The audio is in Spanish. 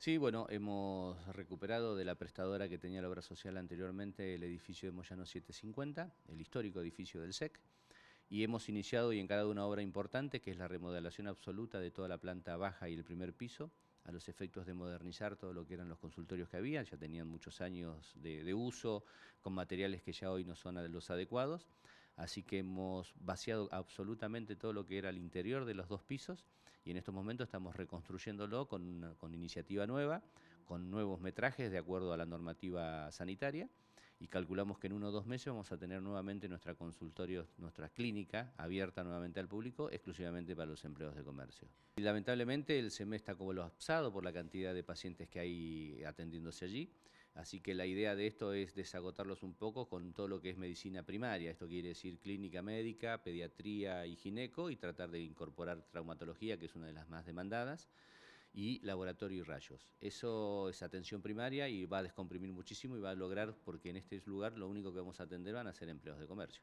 Sí, bueno, hemos recuperado de la prestadora que tenía la obra social anteriormente el edificio de Moyano 750, el histórico edificio del SEC, y hemos iniciado y encarado una obra importante que es la remodelación absoluta de toda la planta baja y el primer piso a los efectos de modernizar todo lo que eran los consultorios que había, ya tenían muchos años de, de uso, con materiales que ya hoy no son los adecuados. Así que hemos vaciado absolutamente todo lo que era el interior de los dos pisos y en estos momentos estamos reconstruyéndolo con, iniciativa nueva, con nuevos metrajes de acuerdo a la normativa sanitaria y calculamos que en uno o dos meses vamos a tener nuevamente nuestra consultorio, nuestra clínica abierta nuevamente al público, exclusivamente para los empleos de comercio. lamentablemente el lo e está pasado por la cantidad de pacientes que hay atendiéndose allí, así que la idea de esto es desagotarlos un poco con todo lo que es medicina primaria, esto quiere decir clínica médica, pediatría y gineco y tratar de incorporar traumatología, que es una de las más demandadas y laboratorio y rayos. Eso es atención primaria y va a descomprimir muchísimo y va a lograr, porque en este lugar lo único que vamos a atender van a ser empleos de comercio.